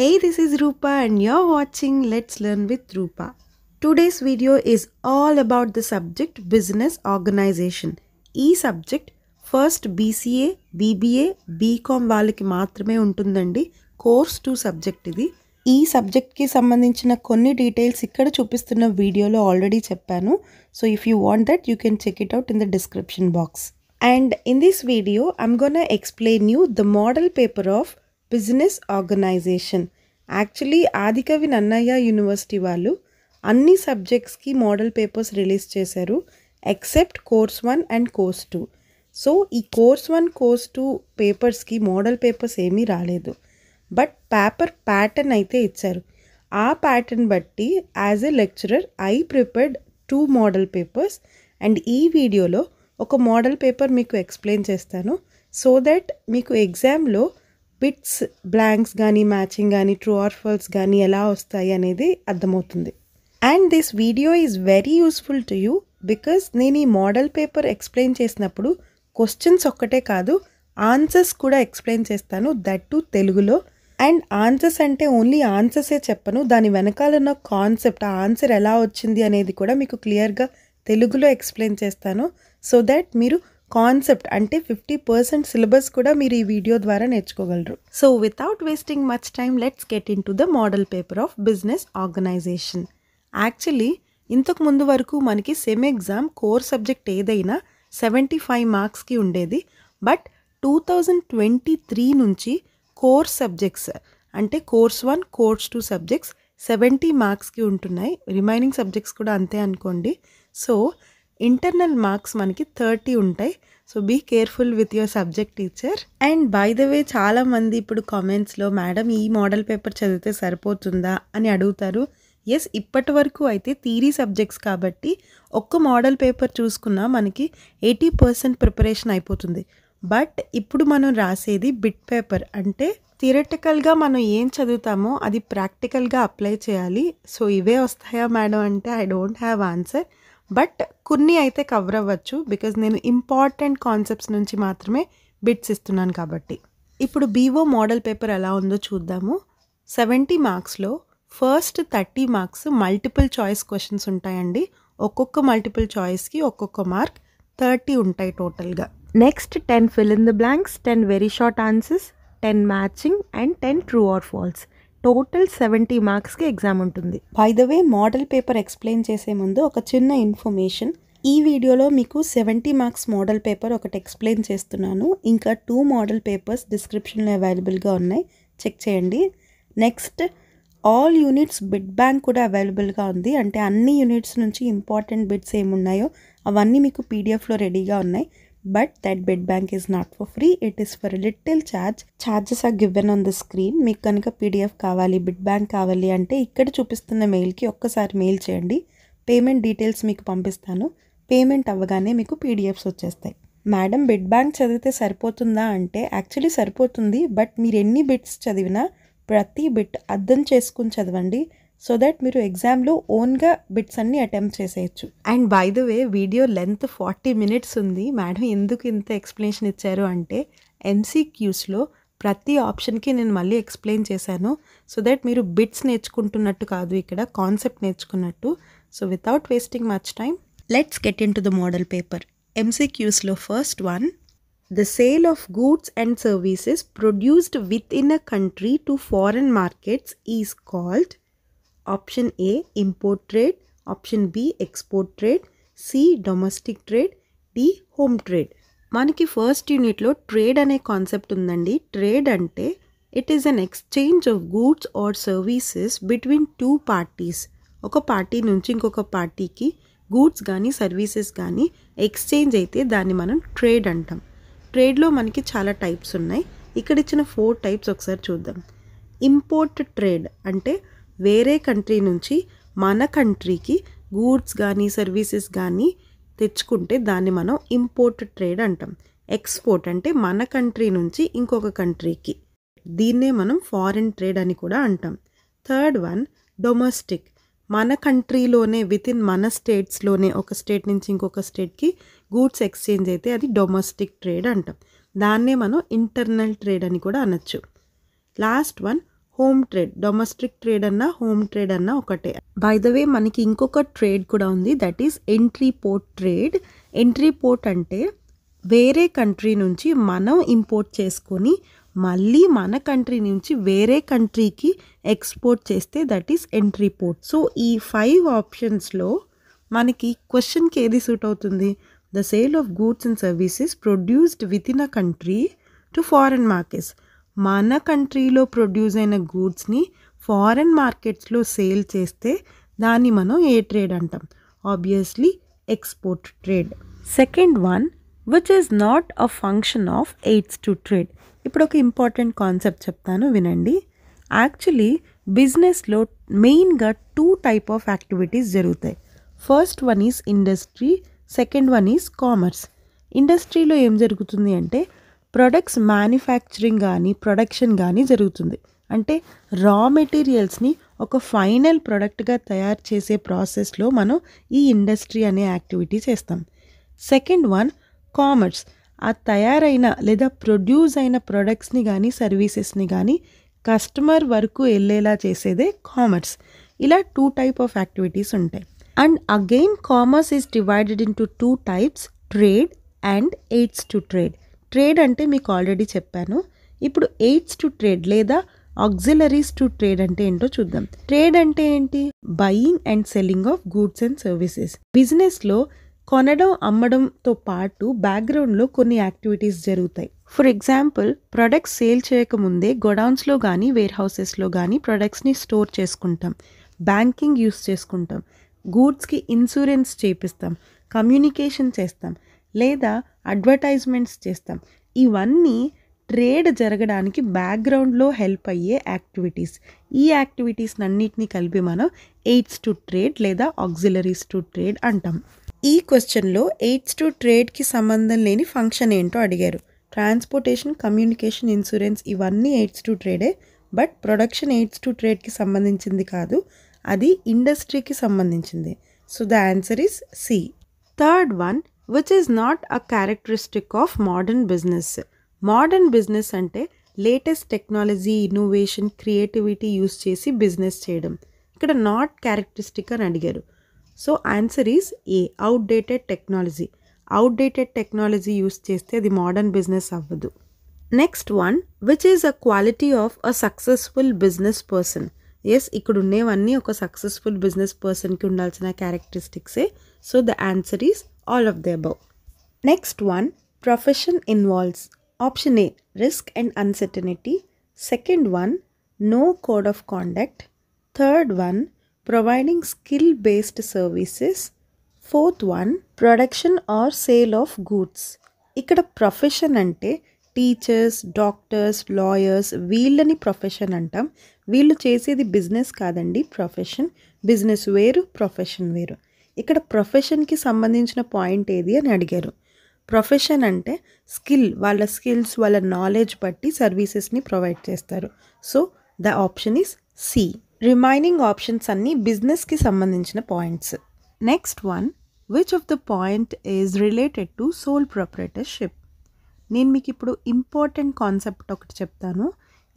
Hey, this is Rupa and you're watching Let's Learn with Rupa. Today's video is all about the subject Business Organization. ఈ subject first BCA BBA BCom వాళ్ళకి మాత్రమే ఉంటుందండి course two subject ఇది ఈ సబ్జెక్ట్కి సంబంధించిన కొన్ని details ఇక్కడ చూపిస్తున్న వీడియోలో ఆల్రెడీ చెప్పాను so if you want that you can check it out in the description box and in this video I'm gonna explain you the model paper of business organisation actually Adikavi Nannaya university వాళ్ళు అన్ని సబ్జెక్ట్స్కి model papers release చేశారు except course one and course two so ఈ course one course two పేపర్స్కి model papers ఏమీ రాలేదు but paper pattern అయితే ఇచ్చారు ఆ ప్యాటర్న్ బట్టి as a lecturer I prepared two model papers and ఈ వీడియోలో ఒక మోడల్ పేపర్ మీకు ఎక్స్ప్లెయిన్ చేస్తాను సో దట్ మీకు ఎగ్జామ్లో బిట్స్ బ్లాంక్స్ కానీ మ్యాచింగ్ కానీ ట్రూ ఆర్ ఫాల్స్ కానీ ఎలా వస్తాయి అనేది అర్థమవుతుంది and this video is very useful to you because నేను ఈ మోడల్ పేపర్ ఎక్స్ప్లెయిన్ చేసినప్పుడు క్వశ్చన్స్ ఒక్కటే కాదు ఆన్సర్స్ కూడా ఎక్స్ప్లెయిన్ చేస్తాను దట్ టు తెలుగులో అండ్ ఆన్సర్స్ అంటే ఓన్లీ ఆన్సర్సే చెప్పను దాని వెనకాల ఉన్న కాన్సెప్ట్ ఆ ఆన్సర్ ఎలా వచ్చింది అనేది కూడా మీకు క్లియర్గా తెలుగులో ఎక్స్ప్లెయిన్ చేస్తాను సో దట్ మీరు కాన్సెప్ట్ అంటే ఫిఫ్టీ పర్సెంట్ సిలబస్ కూడా మీరు ఈ వీడియో ద్వారా నేర్చుకోగలరు so without wasting much time let's get into the model paper of business organisation actually ఇంతకు ముందు వరకు మనకి సెమ్ ఎగ్జామ్ కోర్ సబ్జెక్ట్ ఏదైనా సెవెంటీ ఫైవ్ మార్క్స్కి ఉండేది but two thousand twenty three నుంచి కోర్ సబ్జెక్ట్స్ అంటే course one course two subjects seventy మార్క్స్కి ఉంటున్నాయి రిమైనింగ్ సబ్జెక్ట్స్ కూడా అంతే అనుకోండి సో ఇంటర్నల్ మార్క్స్ మనకి థర్టీ ఉంటాయి so be careful with your subject teacher and by the way చాలామంది ఇప్పుడు కామెంట్స్లో మేడం ఈ మోడల్ పేపర్ చదివితే సరిపోతుందా అని అడుగుతారు ఎస్ ఇప్పటి వరకు అయితే థీరీ సబ్జెక్ట్స్ కాబట్టి ఒక్క మోడల్ పేపర్ చూసుకున్నా మనకి ఎయిటీ పర్సెంట్ ప్రిపరేషన్ అయిపోతుంది బట్ ఇప్పుడు మనం రాసేది బిట్ పేపర్ అంటే థియరటికల్గా మనం ఏం చదువుతామో అది ప్రాక్టికల్గా అప్లై చేయాలి సో ఇవే వస్తాయా మేడం అంటే I don't have answer but కొన్ని అయితే కవర్ అవ్వచ్చు బికాజ్ నేను ఇంపార్టెంట్ కాన్సెప్ట్స్ నుంచి మాత్రమే బిట్స్ ఇస్తున్నాను కాబట్టి ఇప్పుడు బీవో మోడల్ పేపర్ ఎలా ఉందో చూద్దాము సెవెంటీ మార్క్స్లో first thirty marks multiple choice questions ఉంటాయండి ఒక్కొక్క మల్టిపుల్ చాయిస్కి ఒక్కొక్క మార్క్ థర్టీ ఉంటాయి టోటల్గా next ten fill in the blanks ten very short answers ten matching and ten true or false total seventy మార్క్స్కి ఎగ్జామ్ ఉంటుంది by the way model paper explain చేసే ముందు ఒక చిన్న ఇన్ఫర్మేషన్ ఈ వీడియోలో మీకు సెవెంటీ మార్క్స్ మోడల్ పేపర్ ఒకటి ఎక్స్ప్లెయిన్ చేస్తున్నాను ఇంకా టూ మోడల్ పేపర్స్ డిస్క్రిప్షన్లో అవైలబుల్గా ఉన్నాయి చెక్ చేయండి next all units bit bank కూడా అవైలబుల్గా ఉంది అంటే అన్ని యూనిట్స్ నుంచి ఇంపార్టెంట్ బిడ్స్ ఏమున్నాయో అవన్నీ మీకు పీడిఎఫ్లో రెడీగా ఉన్నాయి but that bit bank is not for free it is for little charge charges are given on the screen మీకు కనుక పీడిఎఫ్ కావాలి బిడ్ బ్యాంక్ కావాలి అంటే ఇక్కడ చూపిస్తున్న మెయిల్కి ఒక్కసారి మెయిల్ చేయండి పేమెంట్ డీటెయిల్స్ మీకు పంపిస్తాను పేమెంట్ అవ్వగానే మీకు పీడిఎఫ్స్ వచ్చేస్తాయి మేడం బిడ్ బ్యాంక్ చదివితే సరిపోతుందా అంటే యాక్చువల్లీ సరిపోతుంది బట్ మీరు ఎన్ని బిట్స్ చదివినా ప్రతి బిట్ అర్థం చేసుకుని చదవండి సో దట్ మీరు ఎగ్జామ్లో ఓన్గా బిట్స్ అన్ని అటెంప్ట్ చేసేయచ్చు and by the way video length forty minutes ఉంది మేడం ఎందుకు ఇంత ఎక్స్ప్లెనేషన్ ఇచ్చారు అంటే ఎంసీక్యూస్లో ప్రతి ఆప్షన్కి నేను మళ్ళీ ఎక్స్ప్లెయిన్ చేశాను సో దట్ మీరు బిట్స్ నేర్చుకుంటున్నట్టు కాదు ఇక్కడ కాన్సెప్ట్ నేర్చుకున్నట్టు so without wasting much time let's get into the model paper ఎంసీక్యూస్లో first one the sale of goods and services produced with in a country to foreign markets is called option A import trade option B export trade C domestic trade D home trade మనకి first యూనిట్లో trade అనే concept ఉందండి trade అంటే it is an exchange of goods or services between two parties ఒక party నుంచి ఇంకొక పార్టీకి goods కానీ సర్వీసెస్ కానీ ఎక్స్చేంజ్ అయితే దాన్ని మనం ట్రేడ్ అంటాం ట్రేడ్లో మనకి చాలా టైప్స్ ఉన్నాయి ఇక్కడ ఇచ్చిన ఫోర్ టైప్స్ ఒకసారి చూద్దాం ఇంపోర్ట్ ట్రేడ్ అంటే వేరే కంట్రీ నుంచి మన కంట్రీకి గూడ్స్ కానీ సర్వీసెస్ కానీ తెచ్చుకుంటే దాన్ని మనం ఇంపోర్ట్ ట్రేడ్ అంటాం ఎక్స్పోర్ట్ అంటే మన కంట్రీ నుంచి ఇంకొక కంట్రీకి దీన్నే మనం ఫారిన్ ట్రేడ్ అని కూడా అంటాం థర్డ్ వన్ డొమెస్టిక్ మన కంట్రీలోనే విత్ ఇన్ మన స్టేట్స్లోనే ఒక స్టేట్ నుంచి ఇంకొక స్టేట్కి గూడ్స్ ఎక్స్చేంజ్ అయితే అది డొమెస్టిక్ ట్రేడ్ అంటాం దాన్నే మనం ఇంటర్నల్ ట్రేడ్ అని కూడా అనొచ్చు last one home trade domestic trade అన్న హోమ్ ట్రేడ్ అన్న ఒకటే బై ద వే మనకి ఇంకొక ట్రేడ్ కూడా ఉంది that is entry port trade entry port అంటే వేరే కంట్రీ నుంచి మనం ఇంపోర్ట్ చేసుకొని మళ్ళీ మన కంట్రీ నుంచి వేరే కంట్రీకి ఎక్స్పోర్ట్ చేస్తే that is entry port so ఈ ఫైవ్ ఆప్షన్స్లో మనకి క్వశ్చన్కి ఏది సూట్ అవుతుంది the sale of goods and services produced with in a country to foreign markets మన కంట్రీలో ప్రొడ్యూస్ అయిన గూడ్స్ని ఫారెన్ మార్కెట్స్లో సేల్ చేస్తే దాన్ని మనం ఏ ట్రేడ్ అంటాం obviously export trade second one which is not a function of aids to trade ఇప్పుడు ఒక ఇంపార్టెంట్ కాన్సెప్ట్ చెప్తాను వినండి యాక్చువల్లీ బిజినెస్లో మెయిన్గా టూ టైప్ ఆఫ్ యాక్టివిటీస్ జరుగుతాయి first one is industry second one is commerce ఇండస్ట్రీలో ఏం జరుగుతుంది అంటే ప్రొడక్ట్స్ మ్యానుఫ్యాక్చరింగ్ కానీ ప్రొడక్షన్ కానీ జరుగుతుంది అంటే రా మెటీరియల్స్ని ఒక ఫైనల్ ప్రొడక్ట్గా తయారు చేసే ప్రాసెస్లో మనం ఈ ఇండస్ట్రీ అనే యాక్టివిటీ చేస్తాం సెకండ్ వన్ కామర్స్ ఆ తయారైన లేదా ప్రొడ్యూస్ అయిన ప్రొడక్ట్స్ని కానీ సర్వీసెస్ని కానీ కస్టమర్ వరకు వెళ్ళేలా చేసేదే కామర్స్ ఇలా టూ టైప్ ఆఫ్ యాక్టివిటీస్ ఉంటాయి and again commerce is divided into two types trade and aids to trade trade అంటే మీకు ఆల్రెడీ చెప్పాను ఇప్పుడు ఎయిడ్స్ టు ట్రేడ్ లేదా ఆక్సిలరీస్ టు ట్రేడ్ అంటే ఏంటో చూద్దాం ట్రేడ్ అంటే ఏంటి buying and selling of goods and services బిజినెస్లో కొనడం అమ్మడంతో పాటు బ్యాక్గ్రౌండ్లో కొన్ని యాక్టివిటీస్ జరుగుతాయి ఫర్ ఎగ్జాంపుల్ ప్రొడక్ట్స్ సేల్ చేయకముందే గొడౌన్స్లో కానీ వేర్ హౌసెస్లో కానీ ప్రొడక్ట్స్ని స్టోర్ చేసుకుంటాం బ్యాంకింగ్ యూస్ చేసుకుంటాం గూడ్స్కి ఇన్సూరెన్స్ చేపిస్తాం కమ్యూనికేషన్ చేస్తాం లేదా అడ్వర్టైజ్మెంట్స్ చేస్తాం ఇవన్నీ ట్రేడ్ జరగడానికి బ్యాక్గ్రౌండ్లో హెల్ప్ అయ్యే యాక్టివిటీస్ ఈ యాక్టివిటీస్ అన్నింటినీ కలిపి మనం ఎయిడ్స్ టు ట్రేడ్ లేదా ఆక్సిలరీస్ టు ట్రేడ్ అంటాం ఈ క్వశ్చన్లో ఎయిడ్స్ టు ట్రేడ్కి సంబంధం లేని ఫంక్షన్ ఏంటో అడిగారు ట్రాన్స్పోర్టేషన్ కమ్యూనికేషన్ ఇన్సూరెన్స్ ఇవన్నీ ఎయిడ్స్ టు ట్రేడే బట్ ప్రొడక్షన్ ఎయిడ్స్ టు ట్రేడ్కి సంబంధించింది కాదు అది ఇండస్ట్రీకి సంబంధించింది so the answer is C third one which is not a characteristic of modern business modern business అంటే latest technology innovation creativity use చేసి బిజినెస్ చేయడం ఇక్కడ నాట్ క్యారెక్టరిస్టిక్ అని అడిగారు so answer is A outdated technology outdated technology use చేస్తే అది modern business అవ్వదు next one which is a quality of a successful business person yes ఇక్కడ ఉండేవన్నీ ఒక సక్సెస్ఫుల్ బిజినెస్ పర్సన్కి ఉండాల్సిన క్యారెక్టరిస్టిక్సే so the answer is all of the above. Next one, profession involves option A, risk and uncertainty. Second one, no code of conduct. Third one, providing skill based services. Fourth one production or sale of goods ఇక్కడ profession అంటే teachers doctors lawyers వీళ్ళని profession అంటాం వీళ్ళు చేసేది business కాదండి profession business వేరు profession వేరు ఇక్కడ ప్రొఫెషన్కి సంబంధించిన పాయింట్ ఏది అని అడిగారు ప్రొఫెషన్ అంటే స్కిల్ వాళ్ళ స్కిల్స్ వాళ్ళ నాలెడ్జ్ బట్టి సర్వీసెస్ని ప్రొవైడ్ చేస్తారు so the option is C remaining options అన్నీ బిజినెస్కి సంబంధించిన points next one which of the point is related to sole proprietorship నేను మీకు ఇప్పుడు ఇంపార్టెంట్ కాన్సెప్ట్ ఒకటి చెప్తాను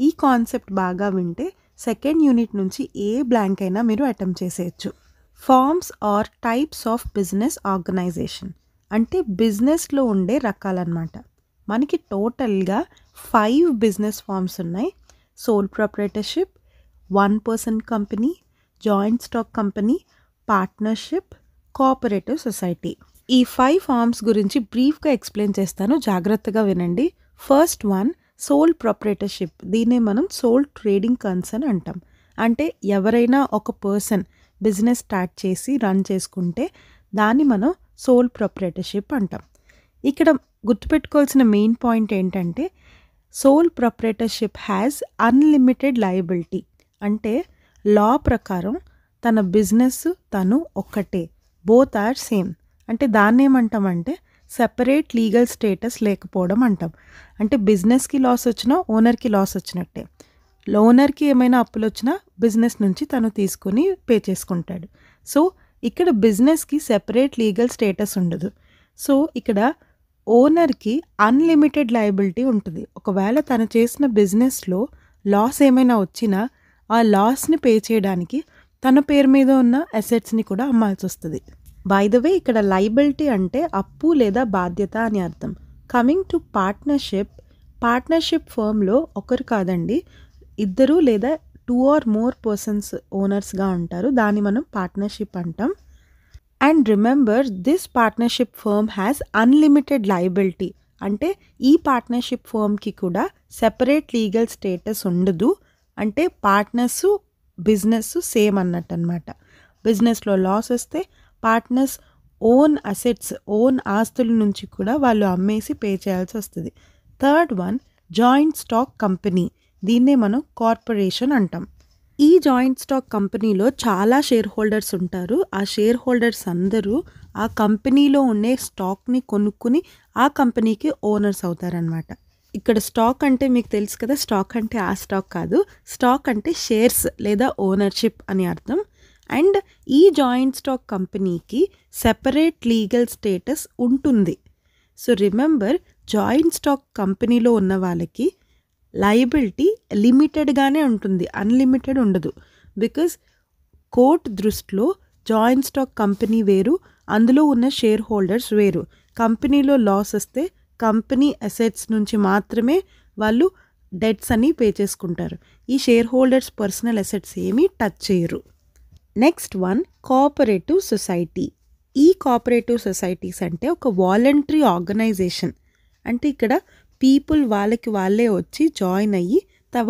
ఈ కాన్సెప్ట్ బాగా వింటే సెకండ్ యూనిట్ నుంచి ఏ బ్లాంక్ అయినా మీరు అటెంప్ట్ చేసేయచ్చు forms or types of business organisation అంటే బిజినెస్లో ఉండే రకాలన్నమాట మనకి టోటల్గా ఫైవ్ బిజినెస్ ఫార్మ్స్ ఉన్నాయి sole proprietorship one person company joint stock company partnership cooperative society ఈ ఫైవ్ ఫార్మ్స్ గురించి బ్రీఫ్గా ఎక్స్ప్లెయిన్ చేస్తాను జాగ్రత్తగా వినండి ఫస్ట్ వన్ సోల్ ప్రొపరేటర్షిప్ దీన్నే మనం సోల్ ట్రేడింగ్ కన్సర్న్ అంటాం అంటే ఎవరైనా ఒక పర్సన్ బిజినెస్ స్టార్ట్ చేసి రన్ చేసుకుంటే దాన్ని మనం సోల్ ప్రొపరేటర్షిప్ అంటాం ఇక్కడ గుర్తుపెట్టుకోవాల్సిన మెయిన్ పాయింట్ ఏంటంటే sole proprietorship has unlimited liability అంటే లా ప్రకారం తన బిజినెస్ తను ఒక్కటే బోత్ ఆర్ సేమ్ అంటే దాన్ని ఏమంటామంటే సెపరేట్ లీగల్ స్టేటస్ లేకపోవడం అంటాం అంటే బిజినెస్కి లాస్ వచ్చినా ఓనర్కి లాస్ వచ్చినట్టే లోనర్కి ఏమైనా అప్పులు వచ్చినా బిజినెస్ నుంచి తను తీసుకుని పే చేసుకుంటాడు సో ఇక్కడ బిజినెస్కి సెపరేట్ లీగల్ స్టేటస్ ఉండదు సో ఇక్కడ ఓనర్కి అన్లిమిటెడ్ లయబిలిటీ ఉంటుంది ఒకవేళ తను చేసిన బిజినెస్లో లాస్ ఏమైనా వచ్చినా ఆ లాస్ని పే చేయడానికి తన పేరు మీద ఉన్న అసెట్స్ని కూడా అమ్మాల్సి వస్తుంది బై ద వే ఇక్కడ లైబిలిటీ అంటే అప్పు లేదా బాధ్యత అని అర్థం కమింగ్ టు పార్ట్నర్షిప్ పార్ట్నర్షిప్ ఫర్మ్లో ఒకరు కాదండి ఇద్దరు లేదా టూ ఆర్ మోర్ పర్సన్స్ ఓనర్స్గా ఉంటారు దాన్ని మనం పార్ట్నర్షిప్ అంటాం and remember this partnership firm has unlimited liability అంటే ఈ పార్ట్నర్షిప్ ఫర్మ్కి కూడా సెపరేట్ లీగల్ స్టేటస్ ఉండదు అంటే పార్ట్నర్స్ బిజినెస్ సేమ్ అన్నట్టు అనమాట బిజినెస్లో లాస్ వస్తే పార్ట్నర్స్ ఓన్ అసెట్స్ ఓన్ ఆస్తుల నుంచి కూడా వాళ్ళు అమ్మేసి పే చేయాల్సి వస్తుంది third one joint stock company దీన్నే మనం కార్పొరేషన్ అంటాం ఈ జాయింట్ స్టాక్ కంపెనీలో చాలా షేర్ హోల్డర్స్ ఉంటారు ఆ షేర్ హోల్డర్స్ అందరూ ఆ కంపెనీలో ఉండే స్టాక్ని కొనుక్కుని ఆ కంపెనీకి ఓనర్స్ అవుతారనమాట ఇక్కడ స్టాక్ అంటే మీకు తెలుసు కదా స్టాక్ అంటే ఆ స్టాక్ కాదు స్టాక్ అంటే షేర్స్ లేదా ఓనర్షిప్ అని అర్థం అండ్ ఈ జాయింట్ స్టాక్ కంపెనీకి సెపరేట్ లీగల్ స్టేటస్ ఉంటుంది సో రిమెంబర్ జాయింట్ స్టాక్ కంపెనీలో ఉన్న వాళ్ళకి లయబిలిటీ లిమిటెడ్గానే ఉంటుంది అన్లిమిటెడ్ ఉండదు బికాజ్ కోర్ట్ దృష్టిలో జాయింట్ స్టాక్ కంపెనీ వేరు అందులో ఉన్న షేర్ హోల్డర్స్ వేరు కంపెనీలో లాస్ వస్తే కంపెనీ అసెట్స్ నుంచి మాత్రమే వాళ్ళు డెట్స్ అని పే చేసుకుంటారు ఈ షేర్ హోల్డర్స్ పర్సనల్ అసెట్స్ ఏమీ టచ్ చేయరు నెక్స్ట్ వన్ కోఆపరేటివ్ సొసైటీ ఈ కోఆపరేటివ్ సొసైటీస్ అంటే ఒక వాలంటరీ ఆర్గనైజేషన్ అంటే ఇక్కడ పీపుల్ వాళ్ళకి వాళ్ళే వచ్చి జాయిన్ అయ్యి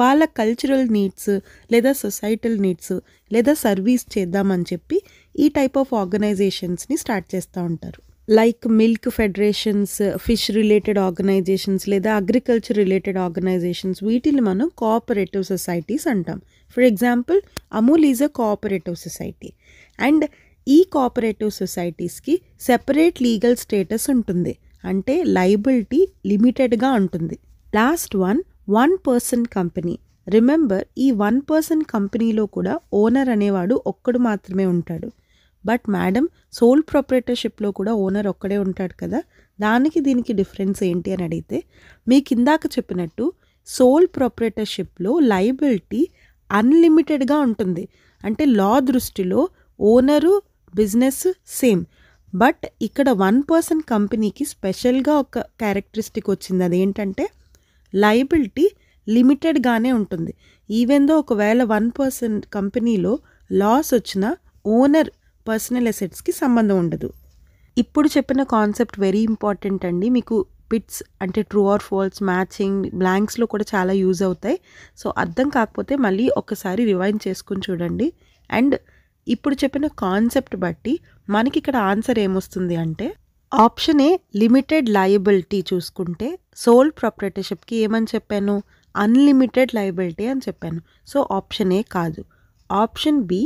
వాళ్ళ కల్చరల్ నీడ్స్ లేదా సొసైటల్ నీడ్స్ లేదా సర్వీస్ చేద్దామని చెప్పి ఈ టైప్ ఆఫ్ ఆర్గనైజేషన్స్ని స్టార్ట్ చేస్తూ ఉంటారు like milk federations fish related organisations లేదా అగ్రికల్చర్ రిలేటెడ్ ఆర్గనైజేషన్స్ వీటిని మనం కోఆపరేటివ్ సొసైటీస్ అంటాం for example Amul is a cooperative society and ఈ కోఆపరేటివ్ సొసైటీస్కి సెపరేట్ లీగల్ స్టేటస్ ఉంటుంది అంటే లైబిలిటీ లిమిటెడ్గా ఉంటుంది last one one person company remember ఈ వన్ పర్సన్ కంపెనీలో కూడా ఓనర్ అనేవాడు ఒక్కడు మాత్రమే ఉంటాడు బట్ మేడం సోల్ ప్రొపరేటర్షిప్లో కూడా ఓనర్ ఒక్కడే ఉంటాడు కదా దానికి దీనికి డిఫరెన్స్ ఏంటి అని అడిగితే మీకు ఇందాక చెప్పినట్టు సోల్ ప్రొపరేటర్షిప్లో లైబిలిటీ అన్లిమిటెడ్గా ఉంటుంది అంటే లా దృష్టిలో ఓనరు బిజినెస్ సేమ్ బట్ ఇక్కడ వన్ పర్సన్ కంపెనీకి స్పెషల్గా ఒక క్యారెక్టరిస్టిక్ వచ్చింది అదేంటంటే లయబిలిటీ లిమిటెడ్గానే ఉంటుంది ఈవెన్ దో ఒకవేళ వన్ పర్సన్ కంపెనీలో లాస్ వచ్చిన ఓనర్ పర్సనల్ ఎసెట్స్కి సంబంధం ఉండదు ఇప్పుడు చెప్పిన కాన్సెప్ట్ వెరీ ఇంపార్టెంట్ అండి మీకు పిట్స్ అంటే ట్రూ ఆర్ ఫాల్స్ మ్యాచింగ్ బ్లాంక్స్లో కూడా చాలా యూజ్ అవుతాయి సో అర్థం కాకపోతే మళ్ళీ ఒకసారి రివైండ్ చేసుకుని చూడండి అండ్ ఇప్పుడు చెప్పిన కాన్సెప్ట్ బట్టి మనకి ఇక్కడ ఆన్సర్ ఏమొస్తుంది అంటే ఆప్షన్ ఏ లిమిటెడ్ లయబిలిటీ చూసుకుంటే సోల్ ప్రాపరేటర్షిప్కి ఏమని చెప్పాను అన్లిమిటెడ్ లయబిలిటీ అని చెప్పాను సో ఆప్షన్ ఏ కాదు option B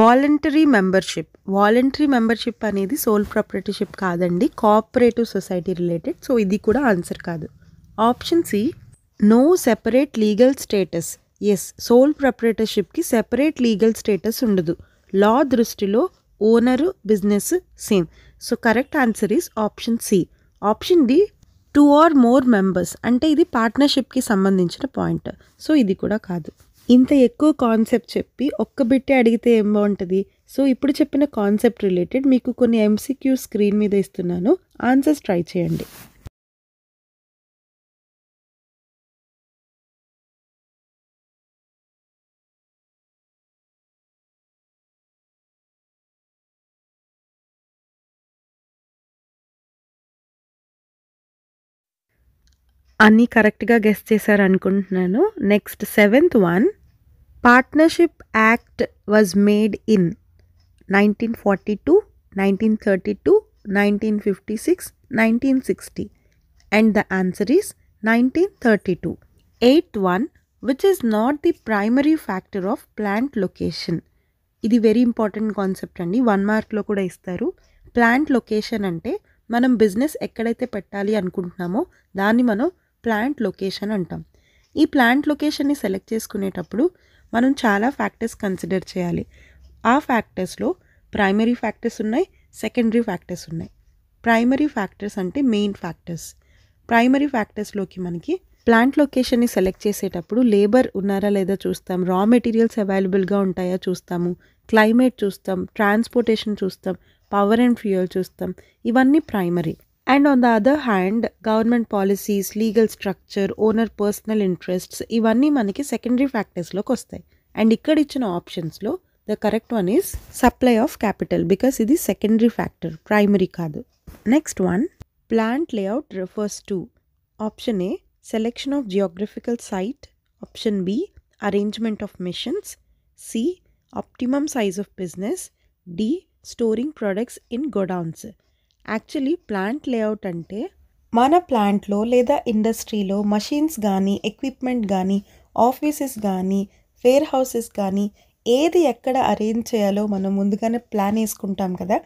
voluntary membership voluntary membership అనేది సోల్ ప్రాపరేటర్షిప్ కాదండి కోఆపరేటివ్ సొసైటీ రిలేటెడ్ సో ఇది కూడా ఆన్సర్ కాదు option C no separate legal status yes sole ప్రాపరేటర్షిప్కి సెపరేట్ లీగల్ స్టేటస్ ఉండదు లా దృష్టిలో owner business same so correct answer is option C option D two or more members అంటే ఇది పార్ట్నర్షిప్కి సంబంధించిన point so ఇది కూడా కాదు ఇంత ఎక్కువ కాన్సెప్ట్ చెప్పి ఒక్క బిట్టే అడిగితే ఏం బాగుంటుంది సో ఇప్పుడు చెప్పిన కాన్సెప్ట్ రిలేటెడ్ మీకు కొన్ని ఎంసీక్యూ స్క్రీన్ మీద ఇస్తున్నాను ఆన్సర్స్ ట్రై చేయండి అన్నీ కరెక్ట్గా గెస్ చేశారు అనుకుంటున్నాను next seventh one partnership act was made in nineteen forty two nineteen thirty two nineteen fifty six nineteen sixty and the answer is nineteen thirty two eighth one which is not the primary factor of plant location ఇది very important concept అండి one మార్క్లో కూడా ఇస్తారు plant location అంటే మనం business ఎక్కడైతే పెట్టాలి అనుకుంటున్నామో దాన్ని మనం ప్లాంట్ లొకేషన్ అంటాం ఈ ప్లాంట్ లొకేషన్ని సెలెక్ట్ చేసుకునేటప్పుడు మనం చాలా ఫ్యాక్టర్స్ కన్సిడర్ చేయాలి ఆ ఫ్యాక్టర్స్లో ప్రైమరీ ఫ్యాక్టర్స్ ఉన్నాయి సెకండరీ ఫ్యాక్టర్స్ ఉన్నాయి ప్రైమరీ ఫ్యాక్టర్స్ అంటే మెయిన్ ఫ్యాక్టర్స్ ప్రైమరీ ఫ్యాక్టర్స్లోకి మనకి ప్లాంట్ లొకేషన్ని సెలెక్ట్ చేసేటప్పుడు లేబర్ ఉన్నారా లేదా చూస్తాం రా మెటీరియల్స్ అవైలబుల్గా ఉంటాయా చూస్తాము క్లైమేట్ చూస్తాం ట్రాన్స్పోర్టేషన్ చూస్తాం పవర్ అండ్ ఫ్యూయల్ చూస్తాం ఇవన్నీ primary And on the other hand, government policies, legal structure, owner personal interests, ivanni maniki secondary factors lo kostai. And ikkada ichina options lo, the correct one is supply of capital because it is secondary factor, primary kadu. Next one, plant layout refers to option A, selection of geographical site, option B, arrangement of machines, C, optimum size of business, D, storing products in godowns. Actually plant layout అంటే మన ప్లాంట్లో లేదా ఇండస్ట్రీలో machines కానీ equipment కానీ offices కానీ fair houses కానీ ఏది ఎక్కడ అరేంజ్ చేయాలో మనం ముందుగానే ప్లాన్ వేసుకుంటాం కదా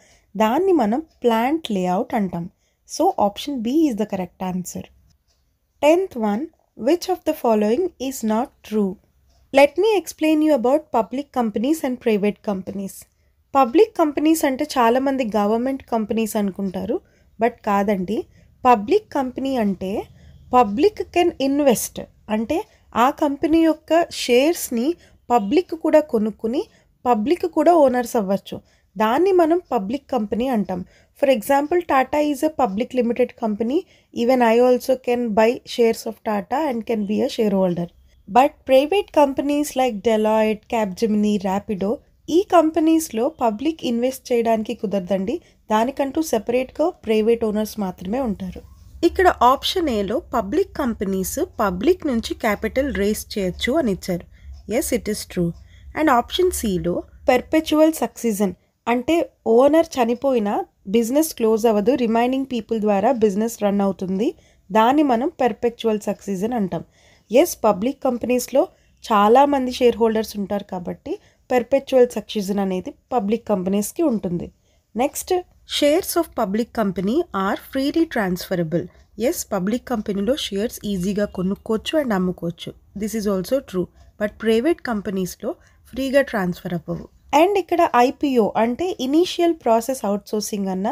దాన్ని మనం ప్లాంట్ లేఅవుట్ అంటాం so option B is the correct answer tenth one which of the following is not true let me explain you about public companies and private companies public companies అంటే చాలామంది government companies అనుకుంటారు but కాదండి public company అంటే public can invest అంటే ఆ company యొక్క షేర్స్ని public కూడా కొనుక్కుని పబ్లిక్ కూడా ఓనర్స్ అవ్వచ్చు దాన్ని మనం పబ్లిక్ కంపెనీ అంటాం for example Tata is a public limited company even I also can buy shares of Tata and can be a share holder but private companies like Deloitte Capgemini Rapido ఈ కంపెనీస్లో public invest చేయడానికి కుదరదండి దానికంటూ సెపరేట్గా ప్రైవేట్ ఓనర్స్ మాత్రమే ఉంటారు ఇక్కడ ఆప్షన్ ఏలో పబ్లిక్ కంపెనీస్ పబ్లిక్ నుంచి క్యాపిటల్ రేస్ చేయొచ్చు అని ఇచ్చారు yes it is true and option సిలో పెర్పెచువల్ సక్సిజన్ అంటే ఓనర్ చనిపోయినా బిజినెస్ క్లోజ్ అవ్వదు రిమైనింగ్ పీపుల్ ద్వారా బిజినెస్ రన్ అవుతుంది దాన్ని మనం పెర్పెచువల్ సక్సిజన్ అంటాం ఎస్ పబ్లిక్ కంపెనీస్లో చాలామంది షేర్ హోల్డర్స్ ఉంటారు కాబట్టి పెర్పెచువల్ సక్సిజన్ అనేది పబ్లిక్ కంపెనీస్కి ఉంటుంది next shares of public company are freely transferable yes public కంపెనీలో షేర్స్ ఈజీగా కొనుక్కోవచ్చు అండ్ అమ్ముకోవచ్చు this is also true but private కంపెనీస్లో ఫ్రీగా ట్రాన్స్ఫర్ అవ్వవు అండ్ ఇక్కడ ఐపీఓ అంటే ఇనీషియల్ ప్రాసెస్ అవుట్సోర్సింగ్ అన్న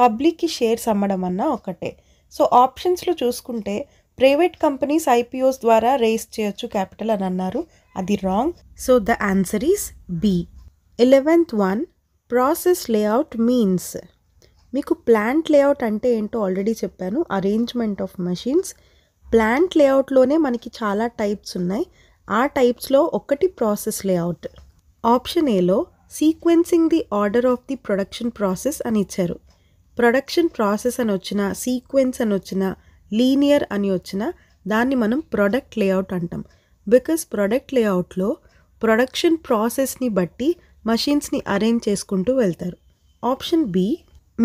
పబ్లిక్కి షేర్స్ అమ్మడం అన్న ఒకటే సో ఆప్షన్స్లో చూసుకుంటే ప్రైవేట్ కంపెనీస్ ఐపీఓస్ ద్వారా రేస్ చేయొచ్చు క్యాపిటల్ అని అన్నారు అది wrong so the answer is B eleventh one process layout means మీకు ప్లాంట్ లేఅవుట్ అంటే ఏంటో ఆల్రెడీ చెప్పాను అరేంజ్మెంట్ ఆఫ్ మషిన్స్ ప్లాంట్ లేఅవుట్లోనే మనకి చాలా టైప్స్ ఉన్నాయి ఆ టైప్స్లో ఒకటి ప్రాసెస్ లేఅవుట్ ఆప్షన్ ఏలో sequencing the order of the production process అని ఇచ్చారు ప్రొడక్షన్ ప్రాసెస్ అని వచ్చిన సీక్వెన్స్ అని వచ్చిన లీనియర్ అని వచ్చిన దాన్ని మనం ప్రొడక్ట్ లేఅవుట్ అంటాం బికాస్ ప్రొడక్ట్ లేఅవుట్లో ప్రొడక్షన్ ప్రాసెస్ని బట్టి మషీన్స్ని అరేంజ్ చేసుకుంటూ వెళ్తారు option B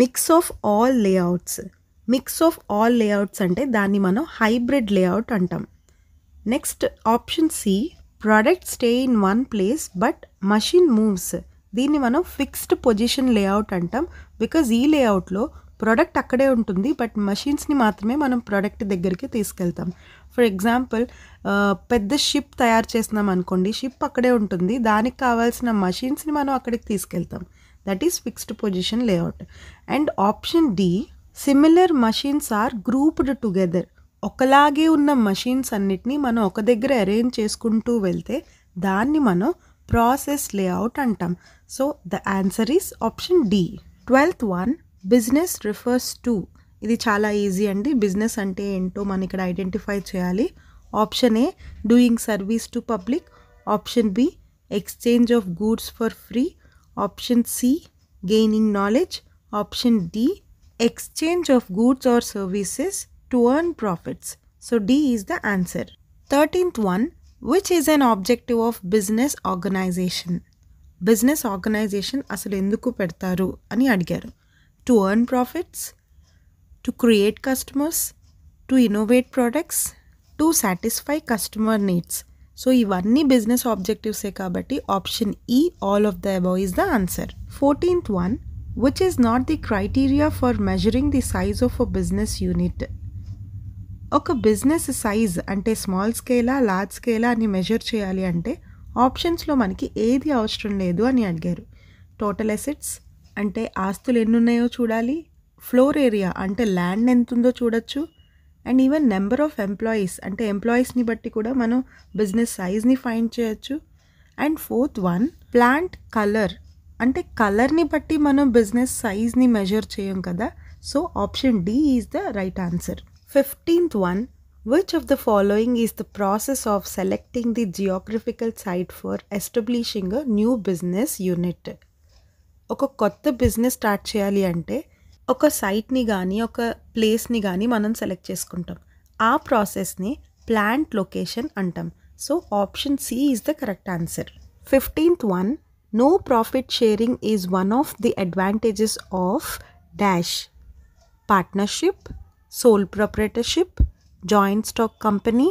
mix of all layouts mix of all layouts అంటే దాన్ని మనం హైబ్రిడ్ లేఅవుట్ అంటాం next option C product stay in one place but machine moves దీన్ని మనం ఫిక్స్డ్ పొజిషన్ లేఅవుట్ అంటాం బికాజ్ ఈ లేఅవుట్లో ప్రోడక్ట్ అక్కడే ఉంటుంది బట్ మషిన్స్ని మాత్రమే మనం ప్రోడక్ట్ దగ్గరికి తీసుకెళ్తాం ఫర్ ఎగ్జాంపుల్ పెద్ద షిప్ తయారు చేసినాం అనుకోండి షిప్ అక్కడే ఉంటుంది దానికి కావాల్సిన మషిన్స్ని మనం అక్కడికి తీసుకెళ్తాం that is fixed position layout and option D similar machines are grouped together ఒకలాగే ఉన్న మషిన్స్ అన్నిటినీ మనం ఒక దగ్గర అరేంజ్ చేసుకుంటూ వెళ్తే దాన్ని మనం ప్రాసెస్ లేఅవుట్ అంటాం so the answer is option D twelfth one business refers to ఇది చాలా ఈజీ అండి బిజినెస్ అంటే ఏంటో మనం ఇక్కడ ఐడెంటిఫై చేయాలి option A doing service to public option B exchange of goods for free option C gaining knowledge option D exchange of goods or services to earn profits so D is the answer thirteenth one which is an objective of business organisation business organisation అసలు ఎందుకు పెడతారు అని అడిగారు to earn profits, to create customers, to innovate products, to satisfy customer needs. So, even one business objectives say option E, all of the above is the answer. 14th one, which is not the criteria for measuring the size of a business unit. Ok, ఒక business size అంటే small స్కేలా large స్కేలా అని measure చేయాలి అంటే ఆప్షన్స్లో మనకి ఏది అవసరం లేదు అని అడిగారు total assets. అంటే ఆస్తులు ఎన్నున్నాయో చూడాలి ఫ్లోర్ ఏరియా అంటే ల్యాండ్ ఎంత ఉందో చూడొచ్చు and even number of employees అంటే ఎంప్లాయీస్ని బట్టి కూడా మనం బిజినెస్ సైజ్ని ఫైండ్ చేయొచ్చు and fourth one plant colour అంటే కలర్ని బట్టి మనం బిజినెస్ సైజ్ని మెజర్ చేయం కదా so option D is the right answer fifteenth one which of the following is the process of selecting the geographical site for establishing a new business unit ఒక కొత్త business start చేయాలి అంటే ఒక సైట్ని కానీ ఒక ప్లేస్ని కానీ మనం సెలెక్ట్ చేసుకుంటాం ఆ ప్రాసెస్ని ప్లాంట్ లొకేషన్ అంటాం so option C is the correct answer fifteenth one no profit sharing is one of the advantages of dash partnership sole proprietorship joint stock company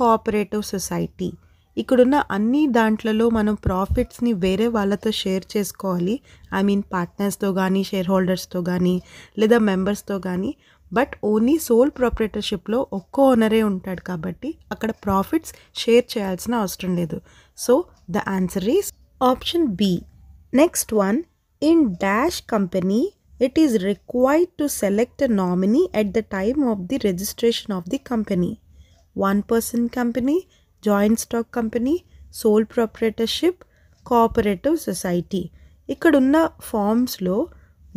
cooperative society ఇక్కడున్న అన్ని దాంట్లలో మనం ప్రాఫిట్స్ని వేరే వాళ్ళతో షేర్ చేసుకోవాలి ఐ మీన్ పార్ట్నర్స్తో కానీ share హోల్డర్స్తో కానీ లేదా మెంబర్స్తో కానీ బట్ ఓన్లీ సోల్ ప్రాపరేటర్షిప్లో ఒక్కో ఓనరే ఉంటాడు కాబట్టి అక్కడ ప్రాఫిట్స్ షేర్ చేయాల్సిన అవసరం లేదు so the answer is option B next one in dash company it is required to select a nominee at the time of the registration of the company one person company joint stock company sole proprietorship cooperative society ఇక్కడ ఉన్న ఫామ్స్లో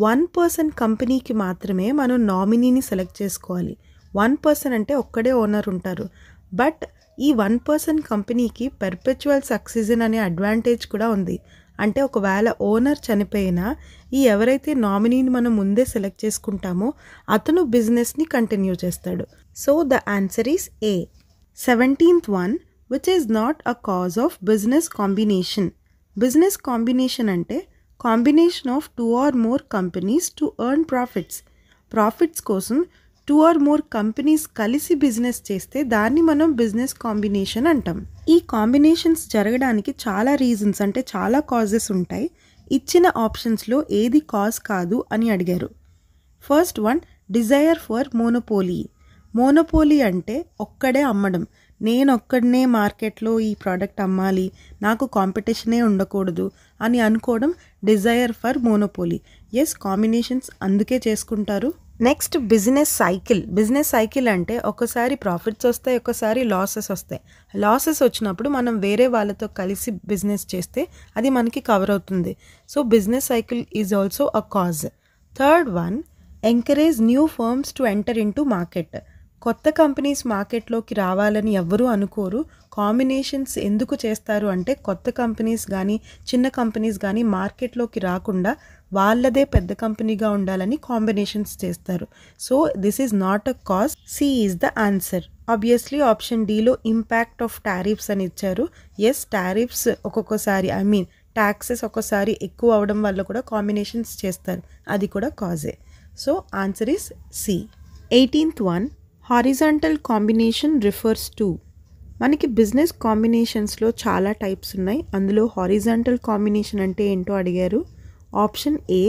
one person కంపెనీకి మాత్రమే మనం నామినీని select చేసుకోవాలి one person అంటే ఒక్కడే ఓనర్ ఉంటారు బట్ ఈ వన్ పర్సన్ కంపెనీకి పెర్పెచువల్ సక్సిజన్ అనే అడ్వాంటేజ్ కూడా ఉంది అంటే ఒకవేళ ఓనర్ చనిపోయినా ఈ ఎవరైతే నామినీని మనం ముందే సెలెక్ట్ చేసుకుంటామో అతను బిజినెస్ని కంటిన్యూ చేస్తాడు so the answer is A seventeenth one which is not a cause of business combination business combination అంటే combination of two or more companies to earn profits profits కోసం టూ ఆర్ మోర్ కంపెనీస్ కలిసి business చేస్తే దాన్ని మనం business combination అంటాం ఈ combinations జరగడానికి చాలా రీజన్స్ అంటే చాలా కాజెస్ ఉంటాయి ఇచ్చిన ఆప్షన్స్లో ఏది కాజ్ కాదు అని అడిగారు first one desire for monopoly monopoly అంటే ఒక్కడే అమ్మడం నేనొక్కడనే మార్కెట్లో ఈ ప్రోడక్ట్ అమ్మాలి నాకు కాంపిటీషనే ఉండకూడదు అని అనుకోవడం desire for monopoly yes combinations అందుకే చేసుకుంటారు next business cycle business cycle అంటే ఒకసారి ప్రాఫిట్స్ వస్తాయి ఒకసారి లాసెస్ వస్తాయి లాసెస్ వచ్చినప్పుడు మనం వేరే వాళ్ళతో కలిసి బిజినెస్ చేస్తే అది మనకి కవర్ అవుతుంది so business cycle is also a cause third one encourage new firms to enter into market కొత్త కంపెనీస్ మార్కెట్లోకి రావాలని ఎవ్వరూ అనుకోరు కాంబినేషన్స్ ఎందుకు చేస్తారు అంటే కొత్త కంపెనీస్ కానీ చిన్న కంపెనీస్ కానీ మార్కెట్లోకి రాకుండా వాళ్ళదే పెద్ద కంపెనీగా ఉండాలని కాంబినేషన్స్ చేస్తారు so this is not a cause C is the answer obviously option డీలో ఇంపాక్ట్ ఆఫ్ టారిఫ్స్ అని ఇచ్చారు ఎస్ టారిఫ్స్ ఒక్కొక్కసారి ఐ మీన్ ట్యాక్సెస్ ఒక్కసారి ఎక్కువ అవడం వల్ల కూడా కాంబినేషన్స్ చేస్తారు అది కూడా కాజే so answer is C eighteenth one horizontal combination refers to మనకి బిజినెస్ కాంబినేషన్స్లో చాలా టైప్స్ ఉన్నాయి అందులో హారిజాంటల్ కాంబినేషన్ అంటే ఏంటో అడిగారు option A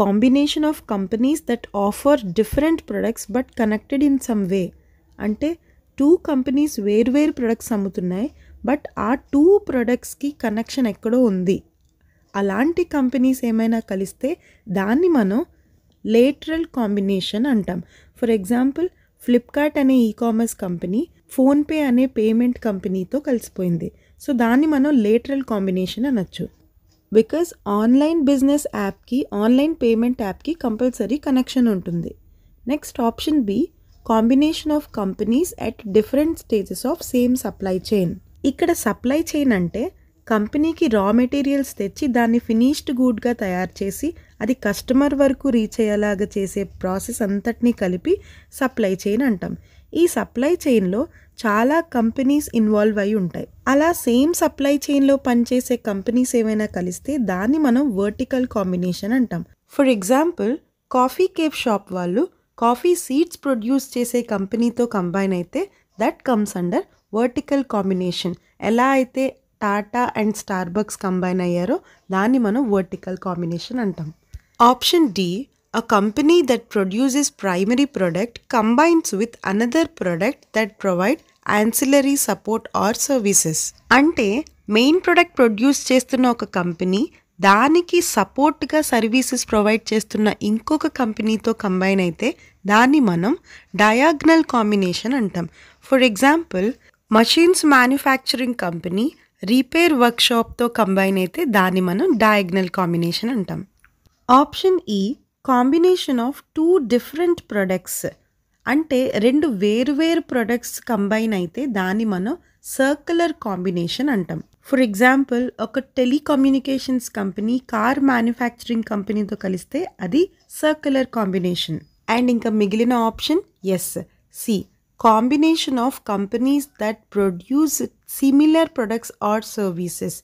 combination of companies that offer different products but connected in some way అంటే టూ కంపెనీస్ వేర్వేరు ప్రొడక్ట్స్ అమ్ముతున్నాయి బట్ ఆ టూ ప్రొడక్ట్స్కి కనెక్షన్ ఎక్కడో ఉంది అలాంటి కంపెనీస్ ఏమైనా కలిస్తే దాన్ని మనం లేటరల్ కాంబినేషన్ అంటాం ఫర్ ఎగ్జాంపుల్ ఫ్లిప్కార్ట్ అనే ఈ కామర్స్ కంపెనీ ఫోన్పే అనే పేమెంట్ కంపెనీతో కలిసిపోయింది సో దాన్ని మనం లేటరల్ కాంబినేషన్ అనొచ్చు బికాస్ ఆన్లైన్ బిజినెస్ యాప్కి ఆన్లైన్ పేమెంట్ యాప్కి కంపల్సరీ కనెక్షన్ ఉంటుంది next option B combination of companies at different stages of same supply chain ఇక్కడ సప్లై చైన్ అంటే కంపెనీకి రా మెటీరియల్స్ తెచ్చి దాన్ని ఫినిష్డ్ గూడ్గా తయారు చేసి అది కస్టమర్ వరకు రీచ్ అయ్యేలాగా చేసే ప్రాసెస్ అంతటినీ కలిపి సప్లై చైన్ అంటాం ఈ సప్లై చైన్లో చాలా కంపెనీస్ ఇన్వాల్వ్ అయి ఉంటాయి అలా సేమ్ సప్లై చైన్లో పనిచేసే కంపెనీస్ ఏవైనా కలిస్తే దాన్ని మనం వర్టికల్ కాంబినేషన్ అంటాం for example coffee cafe shop వాళ్ళు కాఫీ సీడ్స్ ప్రొడ్యూస్ చేసే కంపెనీతో కంబైన్ అయితే that comes under vertical combination ఎలా అయితే టాటా అండ్ స్టార్బక్స్ కంబైన్ అయ్యారో దాన్ని మనం వర్టికల్ కాంబినేషన్ అంటాం option D a company that produces primary product combines with another product that provide ancillary support or services అంటే మెయిన్ ప్రొడక్ట్ ప్రొడ్యూస్ చేస్తున్న ఒక company దానికి సపోర్ట్గా సర్వీసెస్ ప్రొవైడ్ చేస్తున్న ఇంకొక కంపెనీతో కంబైన్ అయితే దాన్ని మనం డయాగ్నల్ కాంబినేషన్ అంటాం for example machines manufacturing company repair వర్క్షాప్తో కంబైన్ అయితే దాన్ని మనం డయాగ్నల్ కాంబినేషన్ అంటాం option E e, combination of two different products అంటే రెండు వేరువేరు ప్రొడక్ట్స్ కంబైన్ అయితే దాన్ని మనం సర్కులర్ కాంబినేషన్ అంటాం ఫర్ ఎగ్జాంపుల్ ఒక టెలికమ్యూనికేషన్స్ కంపెనీ కార్ మ్యానుఫ్యాక్చరింగ్ కంపెనీతో కలిస్తే అది సర్కులర్ కాంబినేషన్ అండ్ ఇంకా మిగిలిన option is C combination of companies that produce similar products or services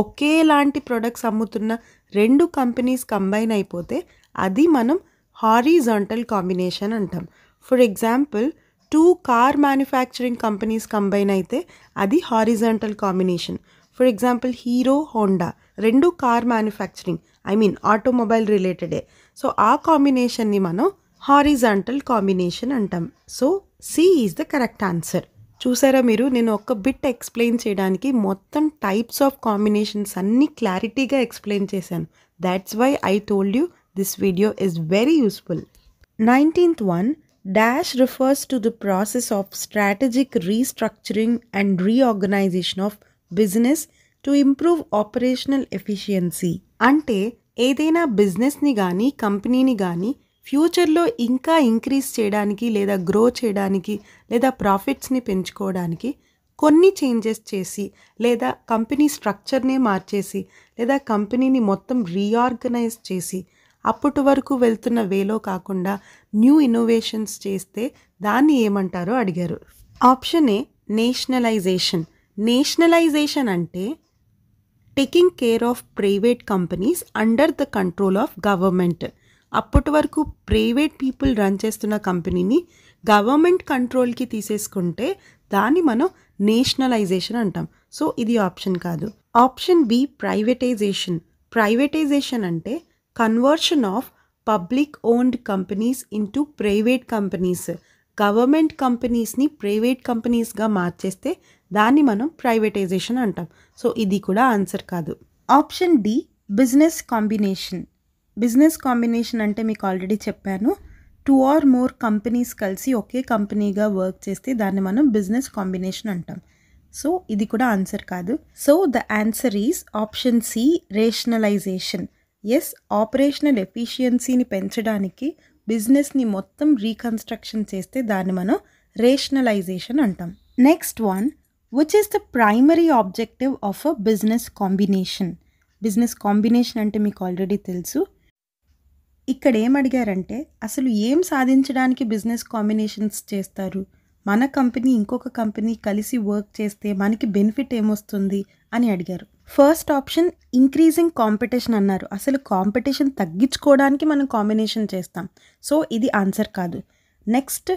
ఒకేలాంటి ప్రొడక్ట్స్ అమ్ముతున్న రెండు కంపెనీస్ కంబైన్ అయిపోతే అది మనం హారీజాంటల్ కాంబినేషన్ అంటాం for example two car manufacturing companies combine అయితే అది horizontal combination for example Hero Honda రెండు car manufacturing I mean automobile రిలేటెడే సో ఆ కాంబినేషన్ని మనం హారిజాంటల్ కాంబినేషన్ అంటాం so C is the correct answer చూసారా మీరు నేను ఒక్క బిట్ ఎక్స్ప్లెయిన్ చేయడానికి మొత్తం టైప్స్ ఆఫ్ కాంబినేషన్స్ అన్నీ క్లారిటీగా ఎక్స్ప్లెయిన్ చేశాను that's why I told you this video is very useful nineteenth one dash refers to the process of strategic restructuring and reorganisation of business to improve operational efficiency అంటే ఏదైనా బిజినెస్ని కానీ కంపెనీని కానీ ఫ్యూచర్లో ఇంకా ఇంక్రీజ్ చేయడానికి లేదా గ్రో చేయడానికి లేదా ప్రాఫిట్స్ని పెంచుకోవడానికి కొన్ని చేంజెస్ చేసి లేదా కంపెనీ స్ట్రక్చర్నే మార్చేసి లేదా కంపెనీని మొత్తం రీఆర్గనైజ్ చేసి అప్పటి వరకు వెళ్తున్న వేలో కాకుండా న్యూ ఇన్నోవేషన్స్ చేస్తే దాన్ని ఏమంటారో అడిగారు ఆప్షన్ ఏ నేషనలైజేషన్ నేషనలైజేషన్ అంటే taking care of private companies under the control of government అప్పటి వరకు ప్రైవేట్ పీపుల్ రన్ చేస్తున్న కంపెనీని గవర్నమెంట్ కంట్రోల్కి తీసేసుకుంటే దాన్ని మనం నేషనలైజేషన్ అంటాం సో ఇది ఆప్షన్ కాదు ఆప్షన్ బి ప్రైవేటైజేషన్ ప్రైవేటైజేషన్ అంటే conversion of public owned companies into private companies government కంపెనీస్ని ప్రైవేట్ కంపెనీస్గా మార్చేస్తే దాన్ని మనం ప్రైవేటైజేషన్ అంటాం సో ఇది కూడా ఆన్సర్ కాదు option D business combination business combination అంటే మీకు ఆల్రెడీ చెప్పాను టూ ఆర్ మోర్ కంపెనీస్ కలిసి ఒకే కంపెనీగా వర్క్ చేస్తే దాన్ని మనం బిజినెస్ కాంబినేషన్ అంటాం సో ఇది కూడా ఆన్సర్ కాదు so the answer is option C rationalisation yes operational ఎఫిషియన్సీని పెంచడానికి బిజినెస్ని మొత్తం రీకన్స్ట్రక్షన్ చేస్తే దాన్ని మనం రేషనలైజేషన్ అంటాం next one which is the primary objective of a business combination business combination అంటే మీకు ఆల్రెడీ తెలుసు ఇక్కడ ఏమడిగారంటే అసలు ఏం సాధించడానికి బిజినెస్ కాంబినేషన్స్ చేస్తారు మన కంపెనీ ఇంకొక కంపెనీ కలిసి వర్క్ చేస్తే మనకి బెనిఫిట్ ఏమొస్తుంది అని అడిగారు ఫస్ట్ ఆప్షన్ ఇంక్రీజింగ్ కాంపిటీషన్ అన్నారు అసలు కాంపిటీషన్ తగ్గించుకోవడానికి మనం కాంబినేషన్ చేస్తాం సో ఇది ఆన్సర్ కాదు next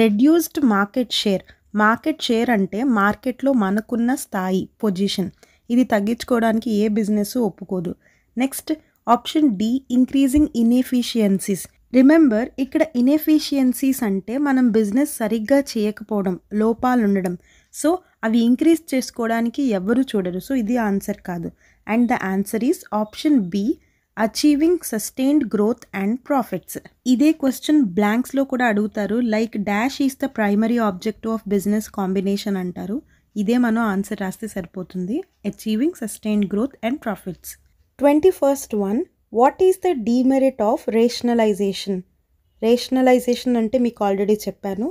reduced market share market share అంటే మార్కెట్లో మనకున్న స్థాయి పొజిషన్ ఇది తగ్గించుకోవడానికి ఏ బిజినెస్ ఒప్పుకోదు next option D increasing inefficiencies remember ఇక్కడ ఇన్ఎఫిషియన్సీస్ అంటే మనం బిజినెస్ సరిగ్గా చేయకపోవడం లోపాలు ఉండడం సో అవి ఇంక్రీజ్ చేసుకోవడానికి ఎవరు చూడరు సో ఇది ఆన్సర్ కాదు and the answer is option B achieving sustained growth and profits ఇదే క్వశ్చన్ బ్లాంక్స్లో కూడా అడుగుతారు like dash is the primary object of business combination అంటారు ఇదే మనం ఆన్సర్ రాస్తే సరిపోతుంది achieving sustained growth and profits twenty first one what is the demerit of rationalisation rationalisation అంటే మీకు ఆల్రెడీ చెప్పాను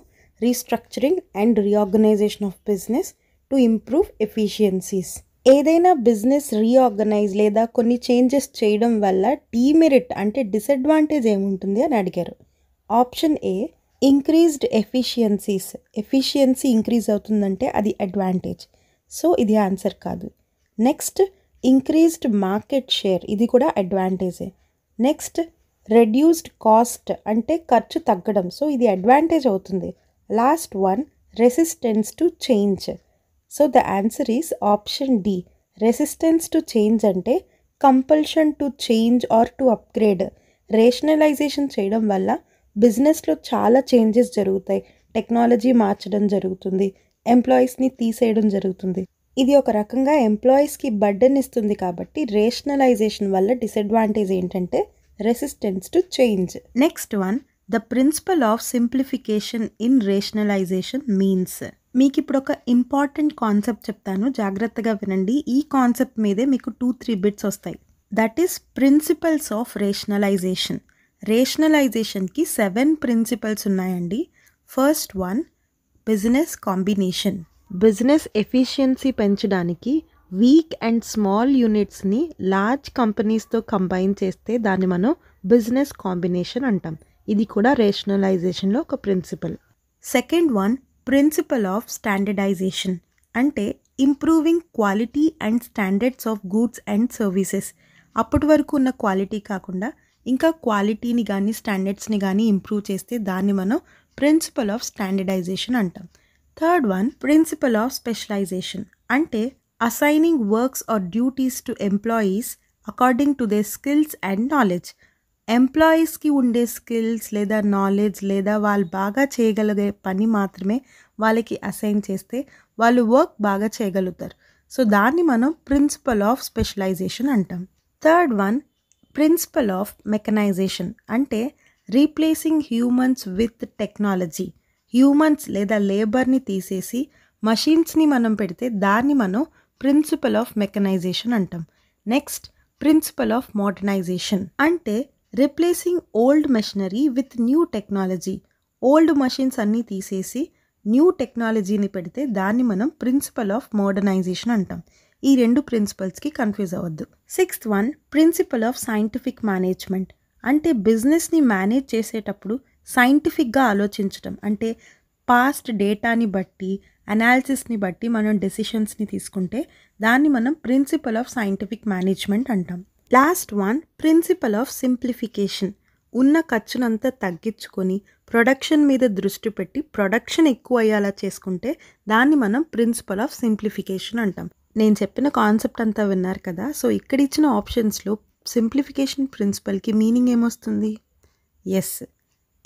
restructuring and reorganisation of business to improve efficiencies ఏదైనా business reorganise లేదా కొన్ని చేంజెస్ చేయడం వల్ల డీమెరిట్ అంటే డిసడ్వాంటేజ్ ఏముంటుంది అని అడిగారు option A increased efficiencies efficiency increase అవుతుందంటే అది అడ్వాంటేజ్ సో ఇది ఆన్సర్ కాదు నెక్స్ట్ ఇంక్రీజ్డ్ మార్కెట్ షేర్ ఇది కూడా అడ్వాంటేజే నెక్స్ట్ రెడ్యూస్డ్ కాస్ట్ అంటే ఖర్చు తగ్గడం సో ఇది అడ్వాంటేజ్ అవుతుంది last one resistance to change so the answer is option D resistance to change అంటే compulsion to change or to upgrade rationalization చేయడం వల్ల బిజినెస్లో చాలా చేంజెస్ జరుగుతాయి టెక్నాలజీ మార్చడం జరుగుతుంది ఎంప్లాయీస్ని తీసేయడం జరుగుతుంది ఇది ఒక రకంగా ఎంప్లాయీస్కి బర్డెన్ ఇస్తుంది కాబట్టి రేషనలైజేషన్ వల్ల డిసడ్వాంటేజ్ ఏంటంటే resistance to change next one the principle of simplification in rationalization means మీకు ఇప్పుడు ఒక ఇంపార్టెంట్ కాన్సెప్ట్ చెప్తాను జాగ్రత్తగా వినండి ఈ కాన్సెప్ట్ మీదే మీకు టూ త్రీ బిట్స్ వస్తాయి that is principles of rationalization రేషనలైజేషన్కి సెవెన్ ప్రిన్సిపల్స్ ఉన్నాయండి first one business combination business efficiency పెంచడానికి వీక్ అండ్ స్మాల్ యూనిట్స్ని లార్జ్ కంపెనీస్తో కంబైన్ చేస్తే దాన్ని మనం బిజినెస్ కాంబినేషన్ అంటాం ఇది కూడా రేషనలైజేషన్లో ఒక principle second one principle of standardization అంటే improving quality and standards of goods and services అప్పటి వరకు ఉన్న క్వాలిటీ కాకుండా ఇంకా క్వాలిటీని కానీ స్టాండర్డ్స్ని కానీ ఇంప్రూవ్ చేస్తే దాన్ని మనం ప్రిన్సిపల్ ఆఫ్ స్టాండర్డైజేషన్ అంటాం third one principle of specialization అంటే assigning works or duties to employees according to their skills and knowledge ఎంప్లాయీస్కి ఉండే స్కిల్స్ లేదా నాలెడ్జ్ లేదా వాళ్ళు బాగా చేయగలిగే పని మాత్రమే వాళ్ళకి అసైన్ చేస్తే వాళ్ళు వర్క్ బాగా చేయగలుగుతారు సో దాన్ని మనం ప్రిన్సిపల్ ఆఫ్ స్పెషలైజేషన్ అంటాం third one principle of mechanization అంటే replacing humans with technology humans లేదా లేబర్ని తీసేసి మషీన్స్ని మనం పెడితే దాన్ని మనం ప్రిన్సిపల్ ఆఫ్ మెకనైజేషన్ అంటాం నెక్స్ట్ ప్రిన్సిపల్ ఆఫ్ మోడర్నైజేషన్ అంటే replacing old machinery with new technology old machines అన్నీ తీసేసి న్యూ టెక్నాలజీని పెడితే దాన్ని మనం ప్రిన్సిపల్ ఆఫ్ మోడర్నైజేషన్ అంటాం ఈ రెండు ప్రిన్సిపల్స్కి కన్ఫ్యూజ్ అవ్వద్దు sixth one principle of scientific management అంటే బిజినెస్ని మేనేజ్ చేసేటప్పుడు సైంటిఫిక్గా ఆలోచించడం అంటే పాస్ట్ డేటాని బట్టి అనాలిసిస్ని బట్టి మనం డెసిషన్స్ని తీసుకుంటే దాన్ని మనం ప్రిన్సిపల్ ఆఫ్ సైంటిఫిక్ మేనేజ్మెంట్ అంటాం last one principle of simplification ఉన్న ఖర్చునంతా తగ్గించుకొని ప్రొడక్షన్ మీద దృష్టి పెట్టి ప్రొడక్షన్ ఎక్కువ అయ్యేలా చేసుకుంటే దాన్ని మనం ప్రిన్సిపల్ ఆఫ్ సింప్లిఫికేషన్ అంటాం నేను చెప్పిన కాన్సెప్ట్ అంతా విన్నారు కదా సో ఇక్కడ ఇచ్చిన ఆప్షన్స్లో సింప్లిఫికేషన్ ప్రిన్సిపల్కి మీనింగ్ ఏమొస్తుంది yes